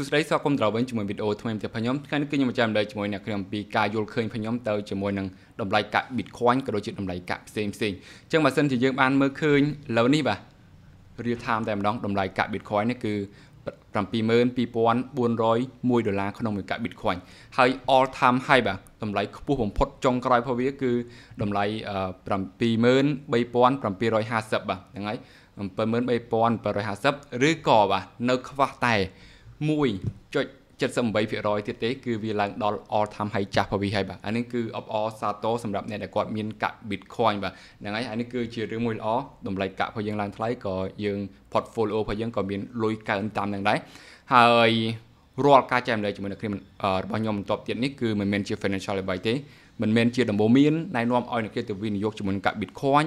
សួស្តីស្វាគមន៍ត្រឡប់វិញជាមួយវីដេអូថ្មីទៀតរបស់ខ្ញុំថ្ងៃនេះគឺខ្ញុំចាំដែរជាមួយអ្នកខ្ញុំពីការយល់ឃើញរបស់ខ្ញុំទៅជាមួយនឹងតម្លៃកាក់ Bitcoin ក៏ដូចជាតម្លៃកាក់ផ្សេងផ្សេងអញ្ចឹងបើសិនជាយើងបានមើលឃើញលើនេះបាទ real time តែម្ដងតម្លៃកាក់ Bitcoin នេះគឺ72401ដុល្លារក្នុងមួយកាក់ Bitcoin ហើយ all time high បាទតម្លៃខ្ពស់បំផុតចុងក្រោយរបស់វាគឺតម្លៃ73750បាទហ្នឹងហើយ73750ឬក៏បាទនៅខ្វះតែ1.78%ទៀតទេគឺវាឡើងដល់ all time high ចាស់របស់វាហើយបាទអានេះគឺអបអសាទរសម្រាប់អ្នកដែលគាត់មានកាក់ Bitcoin បាទហ្នឹងហើយអានេះគឺជារឿងមួយល្អតម្លៃកាក់របស់យើងឡើងថ្លៃក៏យើង portfolio របស់យើងក៏មានលុយកើនតាមហ្នឹងដែរហើយរាល់ការចែករំលែកជាមួយអ្នកគ្នារបស់ខ្ញុំបន្តទៀតនេះគឺមិនមែនជា financial advice ទេមិនមែនជាដំបូន្មានណែនាំឲ្យអ្នកគ្នាទៅវិនិយោគជាមួយនឹងកាក់ Bitcoin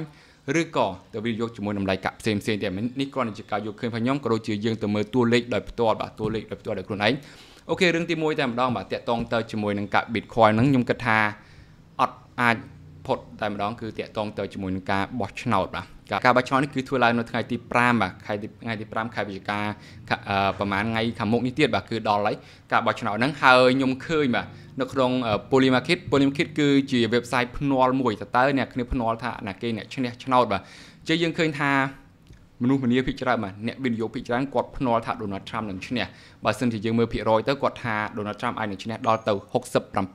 ឬក៏ទៅវាយកជាមួយតម្លៃកាក់ផ្សេងផ្សេងទៀតនេះគ្រាន់តែជាការយកឃើញរបស់ខ្ញុំក៏ដូចជាយើងទៅមើលតួលេខដោយផ្ទាល់បាទតួលេខដោយផ្ទាល់ដោយខ្លួនឯងអូខេរឿងទី1តែម្ដងបាទតកតងទៅជាមួយនឹងកាក់ Bitcoin ហ្នឹងខ្ញុំគិតថាអត់អាចផុតតែម្ដងគឺតាក់ទងទៅជាមួយនឹងការបោះឆ្នោតបាទការបោះឆ្នោតនេះគឺធ្វើឡើងនៅថ្ងៃទី5បាទខែថ្ងៃទី5ខែវិច្ឆិកា ប្រហែលថ្ងៃខាងមុខនេះទៀតបាទគឺដល់ហើយការបោះឆ្នោតហ្នឹងហើយខ្ញុំឃើញបាទនៅក្នុង Polymarket Polymarket គឺជា website ភ្នាល់មួយតើតើអ្នកគ្នាភ្នាល់ថាអ្នកគេអ្នកឈ្នះឆ្នោតបាទជ័យយើងឃើញថាមនុស្សម្នាភិកច្រើនបាទអ្នកវិនិយោគភិកច្រើនគាត់ភ្នាល់ថា Donald Trump នឹងឈ្នះបើសិនជាយើងមើលភាគរយទៅគាត់ថា Donald Trump អាចនឹងឈ្នះដល់ទៅ67%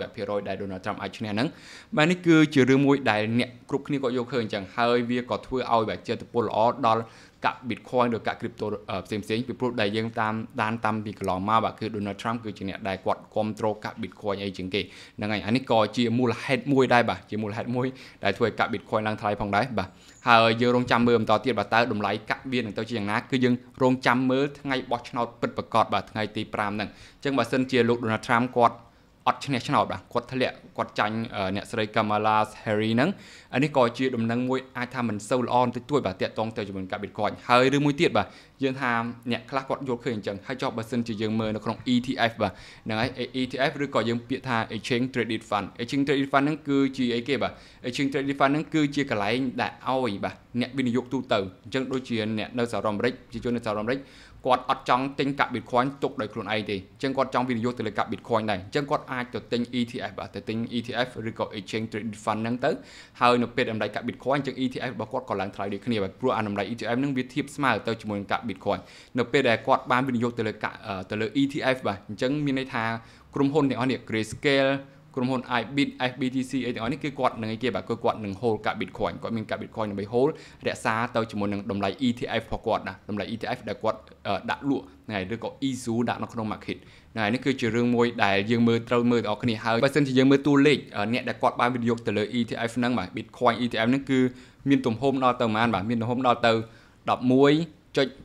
បែបភាគរយដែល Donald Trump អាចឈ្នះហ្នឹងបាទនេះគឺជារឿងមួយដែលអ្នកគ្រប់គ្នាគាត់យកឃើញអញ្ចឹងហើយវាក៏ធ្វើឲ្យបាទចិត្តពលល្អដល់កាក់ Bitcoin ឬកាក់ crypto ផ្សេងផ្សេងពីព្រោះដែលយើងតាមដានតាមពីកន្លងមកបាទគឺ Donald Trump គឺជាអ្នកដែលគាត់គ្រប់គ្រងកាក់ Bitcoin អីជាងគេហ្នឹងហើយអានេះក៏ជាមូលហេតុមួយដែរបាទជាមូលហេតុមួយដែលធ្វើឲ្យកាក់ Bitcoin ឡើងថ្លៃផងដែរបាទហើយយើងរងចាំមើលបន្តទៀតបាទតើតម្លៃកាក់វានឹងទៅជាយ៉ាងណាគឺយើងរងចាំមើលថ្ងៃបោះឆ្នោតពិតប្រាកដបាទថ្ងៃទី5ហ្នឹងអញ្ចឹងបើសិនជាលោក Donald Trump គាត់អត់ឈ្នះឆ្នោតបាទគាត់ធ្លាក់គាត់ចាញ់អ្នកស្រី Kamala Harris ហ្នឹងអានេះក៏ជាដំណឹងមួយអាចថាមិនសូវល្អបន្តិចតួចបាទតាក់ទងទៅជាមួយការបិទគាត់ហើយឬមួយទៀតបាទយើងថាអ្នកខ្លះគាត់យល់ឃើញអញ្ចឹងហើយចុះបើសិនជាយើងមើលនៅក្នុង ETF បាទហ្នឹងហើយ ETF ឬក៏យើងពាក្យថា Exchange Traded Fund Exchange Traded Fund ហ្នឹងគឺជាអីគេបាទ Exchange Traded Fund ហ្នឹងគឺជាកន្លែងដែលឲ្យបាទអ្នកវិនិយោគទូទៅអញ្ចឹងដូចជាអ្នកនៅសហរដ្ឋអាមេរិកប្រជាជននៅសហរដ្ឋអាមេរិកគាត់អត់ចង់ទិញកាក់ Bitcoin ទុកដោយខ្លួនឯងទេអញ្ចឹងគាត់ចង់វិនិយោគទៅលើកាក់ Bitcoin ដែរអញ្ចឹងគាត់អាចទៅទិញ ETF បាទទៅទិញ ETF ឬក៏ Exchange Traded Fund ហ្នឹងទៅហើយនៅពេលតម្លៃកាក់ Bitcoin អញ្ចឹង ETF របស់គាត់ក៏ឡើងថ្លៃដូចគ្នាបាទព្រោះអាតម្លៃ ETF ហ្នឹងវាធៀបស្មើទៅជាមួយនឹងកាក់ Bitcoin នៅពេលដែលគាត់បានវិនិយោគទៅលើកាក់ទៅលើ ETF បាទអញ្ចឹងមានន័យថាក្រុមហ៊ុនទាំងអស់នេះ Grayscale ក្រុមហ៊ុន iBit SBTC អីទាំងអស់នេះគឺគាត់នឹងឯគេបាទគឺគាត់នឹង hold កា Bitcoin គាត់មានកា Bitcoin ដើម្បី hold រក្សាទៅជាមួយនឹងតម្លៃ ETF របស់គាត់ណាតម្លៃ ETF ដែលគាត់ដាក់លក់ហ្នឹងហើយឬក៏ issue ដាក់នៅក្នុង market ហ្នឹងហើយនេះគឺជារឿងមួយដែលយើងមើលត្រូវមើលបងប្អូនគ្នាហើយបើសិនជាយើងមើលតួលេខអ្នកដែលគាត់បានវិនិយោគទៅលើ ETF ហ្នឹងបាទ Bitcoin ETF ហ្នឹងគឺមានទំហំដល់ទៅប្រហែលបាទមានទំហំដល់ទៅ11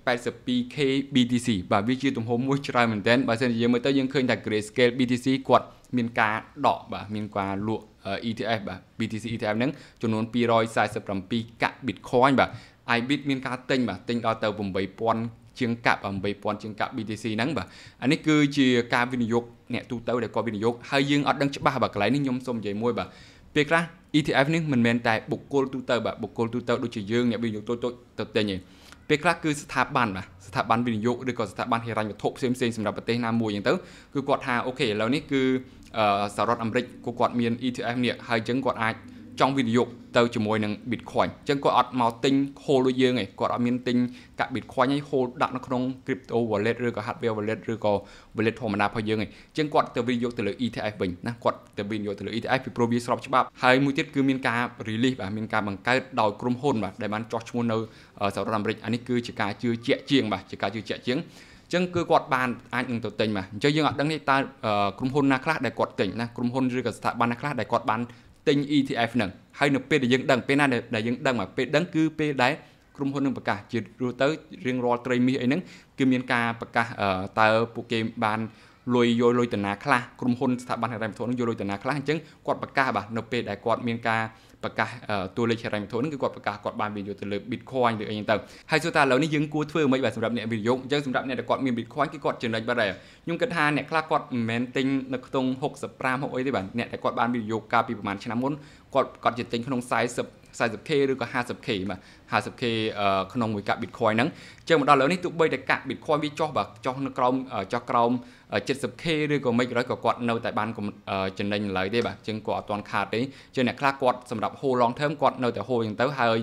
82k BTC បាទវាជាទំហំមួយច្រើនមែនទែនបើសិនជាយើងមើលទៅយើងឃើញថា Grayscale BTC គាត់មានការដកបាទមានការលក់ ETF បាទ BTC ETF ហ្នឹងចំនួន247កាក់ Bitcoin បាទ iBit មានការទិញបាទទិញដល់ទៅ8000ជាងកាក់8000ជាងកាក់ BTC ហ្នឹងបាទអានេះគឺជាការវិនិយោគអ្នកទូទៅដែលគាត់វិនិយោគហើយយើងអត់ដឹងច្បាស់បាទកន្លែងនេះខ្ញុំសូមនិយាយមួយបាទពេលខ្លះ ETF នេះមិនមែនតែបុគ្គលទូទៅបាទបុគ្គលទូទៅដូចជាយើងអ្នកវិនិយោគតូចៗទៅទិញទេពេលខ្លះគឺស្ថាប័នបាទស្ថាប័នវិនិយោគឬក៏ស្ថាប័នហិរញ្ញវត្ថុផ្សេងៗសម្រាប់ប្រទេសណាមួយអញ្ចឹងទៅគឺគាត់ថាអូខេឥឡូវនេះគឺសហរដ្ឋអាមេរិកគាត់មាន ETF នេះហើយអញ្ចឹងគាត់អាចចង់វិនិយោគទៅជាមួយនឹង Bitcoin អញ្ចឹងគាត់អត់មកទិញ hold ដូចយើងឯងគាត់អត់មានទិញកាក់ Bitcoin ឯង hold ដាក់នៅក្នុង crypto wallet ឬក៏ hardware wallet ឬក៏ wallet ធម្មតារបស់យើងឯងអញ្ចឹងគាត់ទៅវិនិយោគទៅលើ ETF វិញណាគាត់ទៅវិនិយោគទៅលើ ETF ពីព្រោះវាស្របច្បាប់ហើយមួយទៀតគឺមានការ release បាទមានការបង្កើតដោយក្រុមហ៊ុនបាទដែលបានចោះឈ្មោះនៅសហរដ្ឋអាមេរិកអានេះគឺជាការជឿជាក់ជាងបាទជាការជឿជាក់ជាងចឹងគឺគាត់បានអាចនឹងទៅទិញមកអញ្ចឹងយើងអត់ដឹងទេតើក្រុមហ៊ុនណាខ្លះដែលគាត់ទិញណាក្រុមហ៊ុនឬក៏ស្ថាប័នណាខ្លះដែលគាត់បានទិញ ETF ហ្នឹងហើយនៅពេលដែលយើងដឹងពេលណាដែលយើងដឹងមកពេលដឹងគឺពេលដែលក្រុមហ៊ុននឹងប្រកាសជាទូទៅរៀងរាល់ត្រីមាសអីហ្នឹងគឺមានការប្រកាសតើពួកគេបានលុយយកលុយតាណាខ្លះក្រុមហ៊ុនស្ថាប័នហិរញ្ញវត្ថុនឹងយកលុយតាណាខ្លះអញ្ចឹងគាត់ប្រកាសបាទនៅពេលដែលគាត់មានការប្រកាសតួលេខហិរញ្ញវត្ថុនឹងគឺគាត់ប្រកាសគាត់បានវិនិយោគទៅលើ Bitcoin ឬអីហ្នឹងទៅហើយសួរថាឥឡូវនេះយើងគួរធ្វើមិនបាទសម្រាប់អ្នកវិនិយោគអញ្ចឹងសម្រាប់អ្នកដែលគាត់មាន Bitcoin គឺគាត់ចំណេញបាត់ដែរខ្ញុំគិតថាអ្នកខ្លះគាត់មិនមែនទិញនៅក្នុង65 6អីទេបាទអ្នកដែលគាត់បានវិនិយោគកាលពីប្រហែលឆ្នាំមុនគាត់គាត់ជាទិញក្នុង40 40k ឬក៏ 50k បាទ 50k ក្នុងមួយកាក់ Bitcoin ហ្នឹងចឹងមកដល់ឥឡូវនេះទោះបីតែកាក់ Bitcoin វាចុះបាទចុះនៅក្រោមចុះក្រោម 70k ឬក៏មិនក៏ដោយក៏គាត់នៅតែបានចំណេញឡើយទេបាទចឹងគាត់អត់ទាន់ខាតទេចឹងអ្នកខ្លះគាត់សម្រាប់ hold long term គាត់នៅតែ hold ចឹងទៅ ហើយ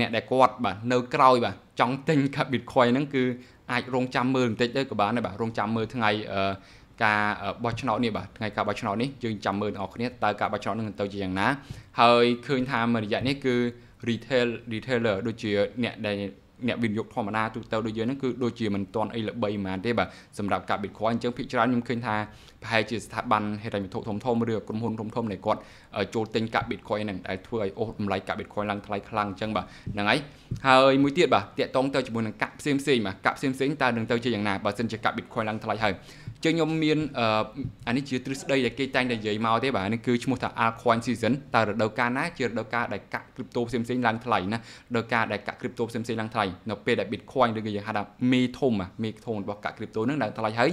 អ្នកដែលគាត់បាទនៅក្រោយបាទចង់ទិញកាក់ Bitcoin ហ្នឹងគឺអាចរងចាំមើលបន្តិចទៅក៏បានដែរបាទរងចាំមើលថ្ងៃការបោះឆ្នោតនេះបាទថ្ងៃការបោះឆ្នោតនេះយើងចាំមើលបងប្អូនគ្នាតើការបោះឆ្នោតនឹងទៅជាយ៉ាងណាហើយឃើញថាមួយរយៈនេះគឺ retail retailer ដូចជាអ្នកដែលអ្នកវិនិយោគធម្មតាទូទៅដូចយើងហ្នឹងគឺដូចជាមិនទាន់អីល្បីហ្មងទេបាទសម្រាប់កាប់ Bitcoin អញ្ចឹងភាគច្រើនខ្ញុំឃើញថាប្រហែលជាស្ថាប័នហេដ្ឋារចនាសម្ព័ន្ធធំធំឬក្រុមហ៊ុនធំធំដែលគាត់ចូលទិញកាប់ Bitcoin ហ្នឹងដែលធ្វើឲ្យអូសតម្លៃកាប់ Bitcoin ឡើងថ្លៃខ្លាំងអញ្ចឹងបាទហ្នឹងហើយហើយមួយទៀតបាទតាក់ទងទៅជាមួយនឹងកាប់ផ្សេងផ្សេងបាទកាប់ផ្សេងផ្សេងតើនឹងទៅជាយ៉ាងណាបើសិនជាកាប់ Bitcoin ឡើងថ្លៃហើយជាងខ្ញុំមានអានេះជាទ្រឹស្ដីដែលគេតែងតែនិយាយមកទេបាទនេះគឺឈ្មោះថា altcoin season តើរដូវកាលណាជារដូវកាលដែលកាក់ crypto ផ្សេងៗឡើងថ្លៃណារដូវកាលដែលកាក់ crypto ផ្សេងៗឡើងថ្លៃនៅពេលដែល bitcoin ឬក៏យើងហៅថាមេធំមេធំរបស់កាក់ crypto នឹងឡើងថ្លៃហើយ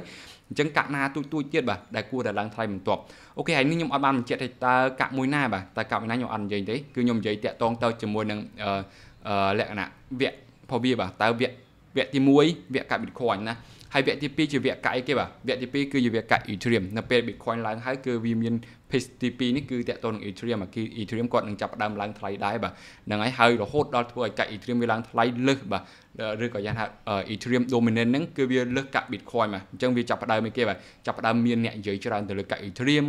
អញ្ចឹងកាក់ណាទួចទួចទៀតបាទដែលគួរតែឡើងថ្លៃបន្ទាប់អូខេហើយនេះខ្ញុំអត់បានបញ្ជាក់ថាតើកាក់មួយណាបាទតើកាក់មួយណាខ្ញុំអត់និយាយទេគឺខ្ញុំនិយាយតាក់ទងទៅជាមួយនឹងលក្ខណៈវគ្គផវាបាទតើវគ្គវគ្គទី1វគ្គកាក់ bitcoin ណាហើយវគ្គទី2ជាវគ្គកាយគេបាទវគ្គទី2គឺជាវគ្គកាយ Ethereum នៅពេល Bitcoin ឡើងហើយគឺវាមាន phase ទី2នេះគឺតាក់ទងនឹង Ethereum អាគី Ethereum គាត់នឹងចាប់ផ្ដើមឡើងថ្លៃដែរបាទហ្នឹងហើយហើយរហូតដល់ធ្វើឲ្យកាយ Ethereum វាឡើងថ្លៃលើសបាទឬក៏យ៉ាងថា Ethereum dominant ហ្នឹងគឺវាលើសកាយ Bitcoin បាទអញ្ចឹងវាចាប់ផ្ដើមឯគេបាទចាប់ផ្ដើមមានអ្នកនិយាយច្រើនទៅលើកាយ Ethereum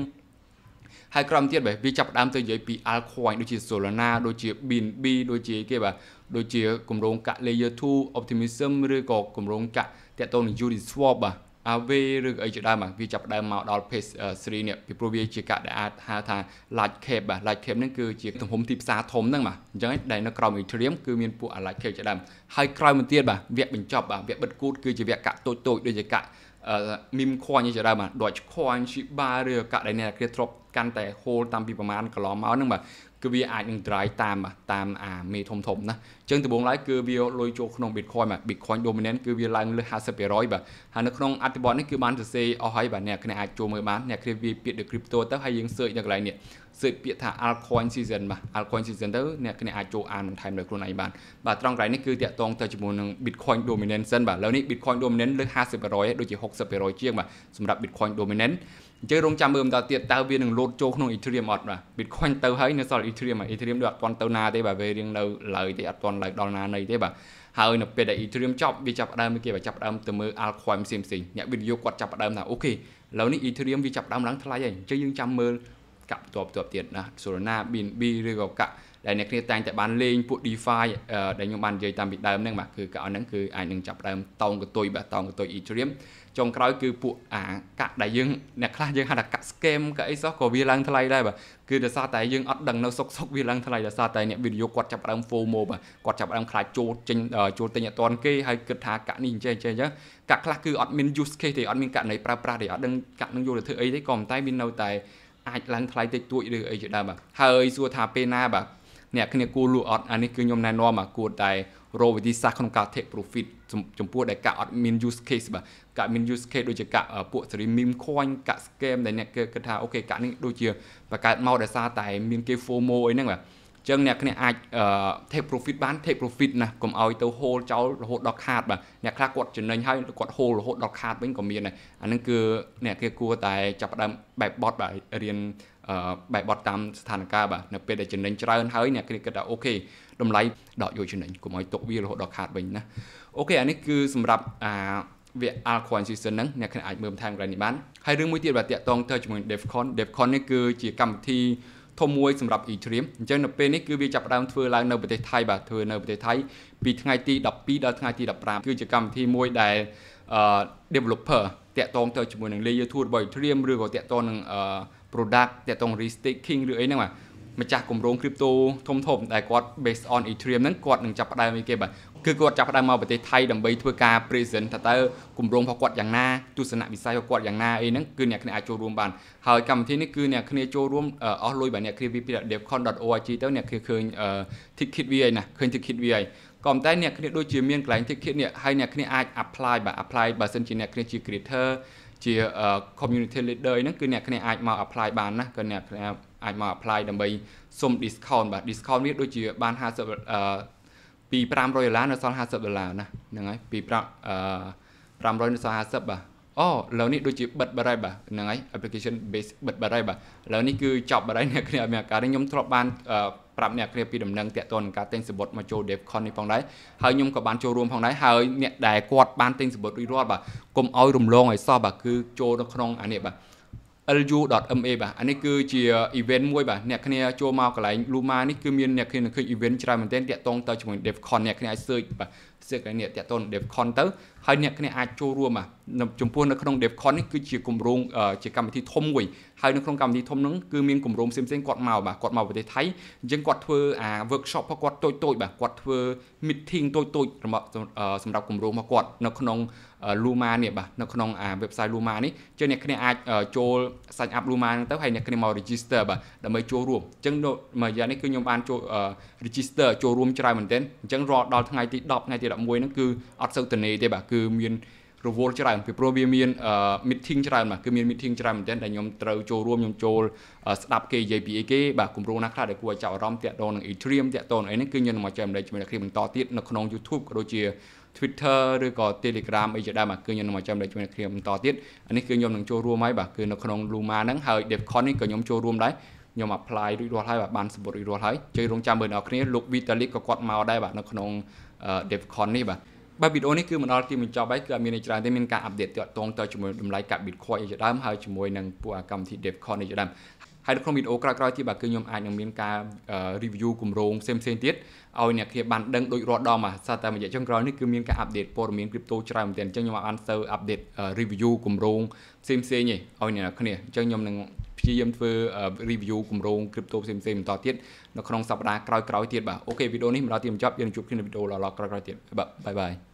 ហើយក្រំទៀតបាទវាចាប់ផ្ដើមទៅនិយាយពី altcoin ដូចជា Solana ដូចជា BNB ដូចជាគេបាទដូចជាគម្រោងកាក់ layer 2 optimism ឬក៏គម្រោងកាក់តកតងនឹង Judy Swap បាទ Away ឬអីជាដើមបាទវាចាប់ដើមមកដល់ page 3នេះពីព្រោះវាជាកាក់ដែលអាចហៅថា large cap បាទ large cap ហ្នឹងគឺជាទំហំទីផ្សារធំហ្នឹងបាទអញ្ចឹងដែរនៅក្រោម Ethereum គឺមានពួក large cap ជាដើមហើយក្រោយមកទៀតបាទវគ្គបញ្ចប់បាទវគ្គបិទគូតគឺជាវគ្គកាក់តូចតូចដូចជាកាក់មីមខွန်ជាដើមបាទ Dogecoin Shiba ឬកាក់ដែលអ្នកគ្រាទ្របកាន់តែហូលតាមពីប្រមាណកន្លងមកហ្នឹងបាទគឺវាអាចនឹង drive តាមតាមអាមេធំធំណាអញ្ចឹងដំបូងឡើយគឺវាលុយចូលក្នុង Bitcoin បាទ Bitcoin dominant គឺវាឡើងលើ50%បាទហើយនៅក្នុងអត្ថបទនេះគឺបានសរសេរអស់ហើយបាទអ្នកគ្នាអាចចូលមើលបានអ្នកគ្នាវាពាក្យ The Crypto ទៅហើយយើង search នៅកន្លែងនេះ search ពាក្យថា altcoin season បាទ altcoin season ទៅអ្នកគ្នាអាចចូលអានបន្ថែមដោយខ្លួនឯងបានបាទត្រង់កន្លែងនេះគឺតាក់ទងទៅជាមួយនឹង Bitcoin dominant សិនបាទឥឡូវនេះ Bitcoin dominant លើ50%ដូចជា60%ជាងបាទសម្រាប់ Bitcoin dominant អញ្ចឹងរងចាំមើលបន្តទៀតតើវានឹងលោតចូលក្នុង Ethereum អត់បាទ Bitcoin ទៅហើយនៅសល់ Ethereum ហើយ Ethereum ដូចអត់ទាន់ទៅណាទេបាទវារៀងនៅឡើយទេអត់ទាន់ឡើងដល់ណាណីទេបាទហើយនៅពេលដែល Ethereum ចប់វាចាប់ដើមគេបាទចាប់ដើមទៅមើល altcoin ផ្សេងៗអ្នកវិទ្យុគាត់ចាប់ដើមថាអូខេឥឡូវនេះ Ethereum វាចាប់ដើមឡើងថ្លៃហើយអញ្ចឹងយើងចាំមើលកាក់បន្ទាប់បន្ទាប់ទៀតណា Solana BNB ឬក៏កាក់ដែលអ្នកគ្នាតែងតែបានលេងពួក DeFi ដែលខ្ញុំបាននិយាយតាមពីដើមហ្នឹងបាទគឺកាក់ហ្នឹងគឺអាចនឹងចាប់ដើមតោងកតុយបាទតោងកតុយ Ethereum ចុងក្រោយគឺពួកអាកាក់ដែលយើងអ្នកខ្លះយើងហៅថាកាក់ scam កាក់អីសោះក៏វាឡើងថ្លៃដែរបាទគឺដោយសារតែយើងអត់ដឹងនៅសុកសុកវាឡើងថ្លៃដោយសារតែអ្នកវិនិយោគគាត់ចាប់ដើម FOMO បាទគាត់ចាប់ដើមខ្លាចចូលចេញចូលទិញអត់តាន់គេហើយគិតថាកាក់នេះអញ្ចឹងអញ្ចឹងអញ្ចឹងកាក់ខ្លះគឺអត់មាន use case ទេអត់មានករណីប្រើប្រាស់ទេអត់ដឹងកាក់នឹងយកទៅធ្វើអីទេក៏ប៉ុន្តែវានៅតែអាចឡើងថ្លៃតិចតួចឬអីជាដើមបាទហើយសួរថាពេលណាបាទអ្នកគ្នាគួរលក់អត់អានេះគឺខ្ញុំណែនាំមកគួរតែរកវិធីសាស្ត្រក្នុងការ take profit ចំពោះដែលកាក់អត់មាន use case បាទកាក់មាន use case ដូចជាកាក់ពួកសេរី meme coin កាក់ scam ដែលអ្នកគេគិតថាអូខេកាក់នេះដូចជាបង្កើតមកដោយសារតែ មានគេ FOMO អីហ្នឹងបាទអញ្ចឹងអ្នកគ្នាអាច take profit បាន take profit ណាកុំឲ្យទៅ hold ចោលរហូតដល់ខាតបាទអ្នកខ្លះគាត់ចំណេញហើយគាត់ hold រហូតដល់ខាតវិញក៏មានដែរអាហ្នឹងគឺអ្នកគេគួរតែចាប់ផ្ដើមបែបបត់បាទរៀនបែបបត់តាមស្ថានភាពបាទនៅពេលដែលចំណេញច្រើនហើយ អ្នកគ្នាគិតថាអូខេតម្លៃដកយកចំណេញកុំឲ្យຕົកវារហូតដល់ខាតវិញណាអូខេអានេះគឺសម្រាប់អាវា Alcoin Season ហ្នឹងអ្នកគ្នាអាចមើលបន្ថែមកន្លែងនេះបាន ហើយរឿងមួយទៀតបាទតាក់ទងទៅជាមួយ Devcon Devcon នេះគឺជាកម្មវិធីធំមួយសម្រាប់អ៊ីត្រៀមអញ្ចឹងនៅពេលនេះគឺវាចាប់ផ្ដើមធ្វើឡើងនៅប្រទេសថៃបាទធ្វើនៅប្រទេសថៃពីថ្ងៃទី12ដល់ថ្ងៃទី15គឺជាកម្មវិធីមួយដែល developer តាក់ទងទៅជាមួយនឹង layer 2របស់ Ethereum ឬក៏តាក់ទងនឹង product តាក់ទង risk taking ឬអីហ្នឹងបាទម្ចាស់គម្រោង crypto ធំធំដែលគាត់ based on Ethereum ហ្នឹងគាត់នឹងចាប់ផ្ដើមអីគេបាទគឺគាត់ចាប់ផ្ដើមមកប្រទេសថៃដើម្បីធ្វើការ present ថាតើគម្រោងរបស់គាត់យ៉ាងណាទស្សនវិស័យរបស់គាត់យ៉ាងណាអីហ្នឹងគឺអ្នក គ្នាអាចចូលរួមបានហើយកម្មវិធីនេះគឺអ្នកគ្នាចូលរួមអស់លុយបាទអ្នកគ្នា vp.devcon.org ទៅអ្នកគ្នាឃើញ ticket វាឯណាឃើញ ticket វាឯក៏ប៉ុន្តែអ្នកគ្នាដូចជាមានកន្លែង ticket នេះហើយអ្នកគ្នាអាច apply បាទ apply បើសិនជាអ្នកគ្នាជា creator ជា community leader ហ្នឹងគឺអ្នកគ្នាអាចមក apply បានណាក៏អ្នកគ្នាអាចមក apply ដើម្បីសុំ discount បាទ discount នេះដូចជាបាន50អឺពី500ដុល្លារនៅសល់50ដុល្លារណាហ្នឹងហើយពីប្រាក់អឺ500នៅសល់50បាទអូឥឡូវនេះដូចជាបិទបារ៉ៃបាទហ្នឹងហើយ application base បិទបារ៉ៃបាទឥឡូវនេះគឺចប់បារ៉ៃអ្នកគ្នាអត់មានអាការខ្ញុំធ្លាប់បានប្រាប់អ្នកគ្នាពីដំណឹងតាក់ទងនឹងការទិញសបុតមកចូល DevCon នេះផងដែរហើយខ្ញុំក៏បានចូលរួមផងដែរហើយអ្នកដែលគាត់បានទិញសបុតរួចរាល់បាទកុំឲ្យរំលងឲ្យសោះបាទគឺចូលនៅក្នុងអានេះបាទ lu.ma បាទអានេះគឺជា event មួយបាទអ្នកគ្នាចូលមកកន្លែង Luma នេះគឺមានអ្នកគ្នាឃើញ event ច្រើនមែនទែនតាក់ទងទៅជាមួយ DevCon អ្នកគ្នាអាច search បាទសេចក្តីនេះតាក់ទង DevCon ទៅហើយអ្នកគ្នាអាចចូលរួមចំពោះនៅក្នុង DevCon នេះគឺជាគម្រោងជាកម្មវិធីធំមួយហើយនៅក្នុងកម្មវិធីធំហ្នឹងគឺមានគម្រោងផ្សេងៗគាត់មកបាទគាត់មកប្រទេសថៃអញ្ចឹងគាត់ធ្វើអា workshop របស់គាត់តូចតូចបាទគាត់ធ្វើ meeting តូចតូចសម្រាប់គម្រោងរបស់គាត់នៅក្នុង Luma នេះបាទនៅក្នុងអា website Luma នេះអញ្ចឹងអ្នកគ្នាអាចចូល sign up Luma ហ្នឹងទៅហើយអ្នកគ្នាមក register បាទដើម្បីចូលរួមអញ្ចឹងមួយយ៉ាងនេះគឺខ្ញុំបានចូល register ចូលរួមច្រើនមែនទែនអញ្ចឹងរាល់ដល់ថ្ងៃទី10ថ្ងៃទី11ហ្នឹងគឺអត់សូវតនេទេបាទគឺមាន រវល់ច្រើនពីព្រោះវាមាន meeting ច្រើនបាទគឺមាន meeting ច្រើនមែនទែនដែលខ្ញុំត្រូវចូលរួមខ្ញុំចូលស្ដាប់ គេនិយាយពីអីគេបាទគម្រោងណាខ្លះដែលគួរឲ្យចាប់អារម្មណ៍តាក់ទងនឹង Ethereum តាក់ទងអីហ្នឹងគឺខ្ញុំនឹងមកចែករំលែកជាមួយអ្នកគ្នាបន្តទៀតនៅក្នុង YouTube ក៏ដូចជា Twitter ឬក៏ Telegram អីជាដើមបាទគឺខ្ញុំនឹងមកចែករំលែកជាមួយអ្នកគ្នាបន្តទៀតអានេះគឺខ្ញុំនឹងចូលរួមហើយបាទគឺនៅក្នុង Luma ហ្នឹងហើយ DevCon នេះក៏ខ្ញុំចូលរួមដែរខ្ញុំ apply រួចរាល់ហើយបាទបានសម្បុររួចរាល់ហើយជួយរងចាំមើលអ្នកគ្នាលោក Vitalik ក៏គាត់មកដែរបាទនៅក្នុង DevCon នេះបាទបាទវីដេអូនេះគឺមកដល់ទីបញ្ចប់ហើយគឺអត់មានអីច្រើនទេមាន ការអាប់ដេតទាក់ទងទៅជាមួយតម្លៃកា Bitcoin ជាដើមហើយជាមួយនឹងពួកកម្មវិធី DevCon នេះជាដើមហើយនៅក្នុងវីដេអូក្រោយៗទៀតបាទគឺខ្ញុំអាចនឹងមានការ review គម្រោងផ្សេងៗទៀតឲ្យអ្នកគ្នាបានដឹងដូចរាល់ដងបាទតែមួយរយៈចុងក្រោយនេះគឺមានការ update ព័ត៌មាន crypto ច្រើនមែនទែនអញ្ចឹងខ្ញុំអាចបានទៅ update review គម្រោងផ្សេងៗឯងឲ្យអ្នកគ្នាអញ្ចឹងខ្ញុំនឹងព្យាយាមធ្វើ review គម្រោង crypto ផ្សេងៗបន្តទៀតនៅក្នុងសប្តាហ៍ក្រោយៗទៀតបាទអូខេវីដេអូនេះមកដល់ទីបញ្ចប់យើងជួបគ្នានៅវីដេអូឡឡក្រោយៗទៀតបាទបាយបាយ